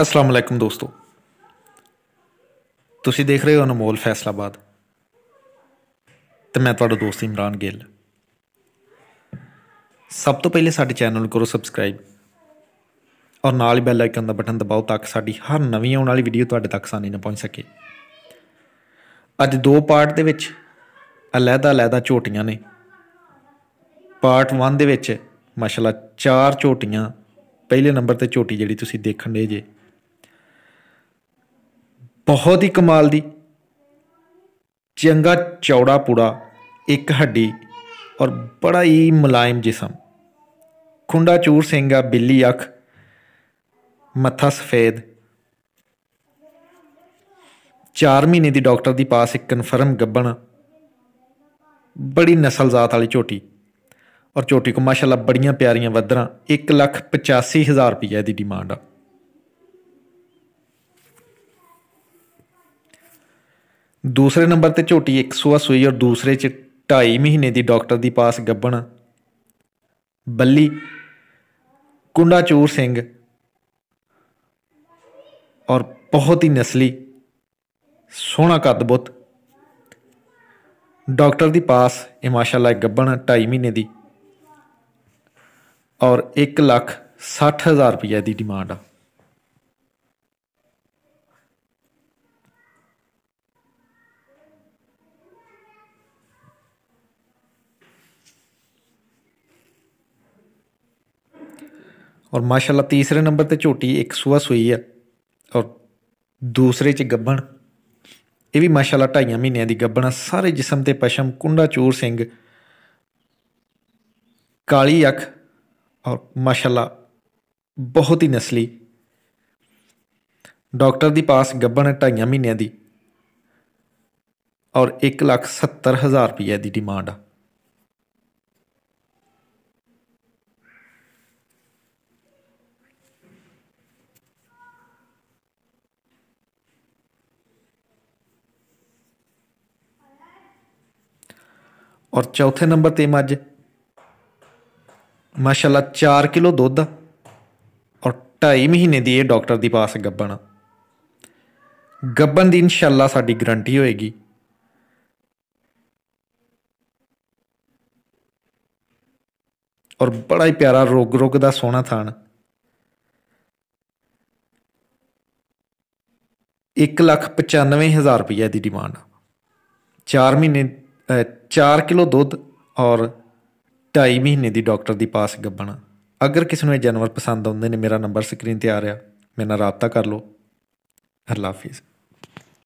ਅਸਲਾਮ ਅਲੈਕਮ ਦੋਸਤੋ ਤੁਸੀਂ ਦੇਖ ਰਹੇ ਹੋ ਅਨਮੋਲ ਫੈਸਲਾਬਾਦ ਤੇ ਮੈਂ ਤੁਹਾਡਾ ਦੋਸਤ ਇਮਰਾਨ ਗਿੱਲ ਸਭ ਤੋਂ ਪਹਿਲੇ ਸਾਡੇ ਚੈਨਲ ਨੂੰ ਕਰੋ ਸਬਸਕ੍ਰਾਈਬ ਔਰ ਨਾਲ ਹੀ ਬੈਲ ਆਈਕਨ ਦਾ ਬਟਨ ਦਬਾਓ ਤਾਂ ਕਿ ਸਾਡੀ ਹਰ ਨਵੀਂ ਆਉਣ ਵਾਲੀ ਵੀਡੀਓ ਤੁਹਾਡੇ ਤੱਕ ਆਸਾਨੀ ਨਾਲ ਪਹੁੰਚ ਸਕੇ ਅੱਜ ਦੋ ਪਾਰਟ ਦੇ ਵਿੱਚ ਅਲੱਦਾ ਅਲੱਦਾ ਝੋਟੀਆਂ ਨੇ ਪਾਰਟ 1 ਦੇ ਵਿੱਚ ਮਾਸ਼ਾਅੱਲਾ ਚਾਰ ਝੋਟੀਆਂ ਪਹਿਲੇ ਨੰਬਰ ਤੇ ਝੋਟੀ ਜਿਹੜੀ ਤੁਸੀਂ ਦੇਖਣ ਦੇ ਜੇ ਬਹੁਤ ਹੀ ਕਮਾਲ ਦੀ ਚੰਗਾ ਚੌੜਾ ਪੂੜਾ ਇੱਕ ਹੱਡੀ ਔਰ ਬੜਾ ਹੀ ਮੁਲਾਇਮ ਜਿਸਮ ਖੁੰਡਾ ਚੂਰ ਸਿੰਘ ਆ ਬਿੱਲੀ ਅੱਖ ਮੱਥਾ ਸਫੇਦ 4 ਮਹੀਨੇ ਦੀ ਡਾਕਟਰ ਦੀ ਪਾਸ ਇੱਕ ਕਨਫਰਮ ਗੱਬਣ ਬੜੀ ਨਸਲ ਜ਼ਾਤ ਵਾਲੀ ਝੋਟੀ ਔਰ ਝੋਟੀ ਕੋ ਮਾਸ਼ਾਅੱਲਾ ਬੜੀਆਂ ਪਿਆਰੀਆਂ ਵਧਰਾਂ 1,85,000 ਰੁਪਏ ਦੀ ਡਿਮਾਂਡ ਆ ਦੂਸਰੇ ਨੰਬਰ ਤੇ ਝੋਟੀ 100 ਸੂਈ ਔਰ ਦੂਸਰੇ ਚ 2.5 ਮਹੀਨੇ ਦੀ ਡਾਕਟਰ ਦੀ ਪਾਸ ਗੱਬਣ ਬੱਲੀ ਕੁੰਡਾ ਚੂਰ ਸਿੰਘ ਔਰ ਬਹੁਤ ਹੀ ਨਸਲੀ ਸੋਹਣਾ ਕੱਦ-ਬੁੱਤ ਡਾਕਟਰ ਦੀ ਪਾਸ ਇਹ ਮਾਸ਼ਾਅੱਲਾ ਗੱਬਣ 2.5 ਮਹੀਨੇ ਦੀ ਔਰ 1 ਲੱਖ ਹਜ਼ਾਰ ਰੁਪਏ ਦੀ ਡਿਮਾਂਡ ਆ ਔਰ ਮਾਸ਼ਾਅੱਲਾ ਤੀਸਰੇ ਨੰਬਰ ਤੇ ਝੋਟੀ ਇੱਕ ਸੂਆ ਸੂਈ ਆ ਔਰ ਦੂਸਰੇ ਚ ਗੱਬਣ ਇਹ ਵੀ ਮਾਸ਼ਾਅੱਲਾ ਢਾਈਆਂ ਮਹੀਨਿਆਂ ਦੀ ਗੱਬਣਾ ਸਾਰੇ ਜਿਸਮ ਤੇ ਪਸ਼ਮ ਕੁੰਡਾ ਚੂਰ ਸਿੰਘ ਕਾਲੀ ਅੱਖ ਔਰ ਮਾਸ਼ਾਅੱਲਾ ਬਹੁਤ ਹੀ ਨਸਲੀ ਡਾਕਟਰ ਦੀ ਪਾਸ ਗੱਬਣ ਢਾਈਆਂ ਮਹੀਨਿਆਂ ਦੀ ਔਰ 1 ਲੱਖ 70 ਹਜ਼ਾਰ ਰੁਪਏ ਦੀ ਡਿਮਾਂਡ ਆ ਔਰ ਚੌਥੇ ਨੰਬਰ ਤੇ ਮੱਝ ਮਾਸ਼ਾਅੱਲਾ 4 ਕਿਲੋ ਦੁੱਧ ਔਰ 2.5 ਮਹੀਨੇ ਦੀ ਇਹ ਡਾਕਟਰ ਦੀ ਪਾਸ ਗੱਬਣ ਗੱਬਣ ਦੀ ਇਨਸ਼ਾਅੱਲਾ ਸਾਡੀ ਗਰੰਟੀ ਹੋਏਗੀ ਔਰ ਬੜਾ ਹੀ ਪਿਆਰਾ ਰੋਗ ਰੋਗ ਦਾ ਸੋਹਣਾ ਥਾਨ 1 ਲੱਖ ਹਜ਼ਾਰ ਰੁਪਏ ਦੀ ਡਿਮਾਂਡ 4 ਮਹੀਨੇ 4 ਕਿਲੋ ਦੁੱਧ ਔਰ 2.5 ਮਹੀਨੇ ਦੀ ਡਾਕਟਰ ਦੀ ਪਾਸ ਗੱਬਣ ਅਗਰ ਕਿਸ ਨੂੰ ਇਹ ਜਾਨਵਰ ਪਸੰਦ ਆਉਂਦੇ ਨੇ ਮੇਰਾ ਨੰਬਰ ਸਕਰੀਨ ਤੇ ਆ ਰਿਹਾ ਮੇਰੇ ਨਾਲ ਰਾਬਤਾ ਕਰ ਲਓ ਅੱਲਾ ਹਾਫਿਜ਼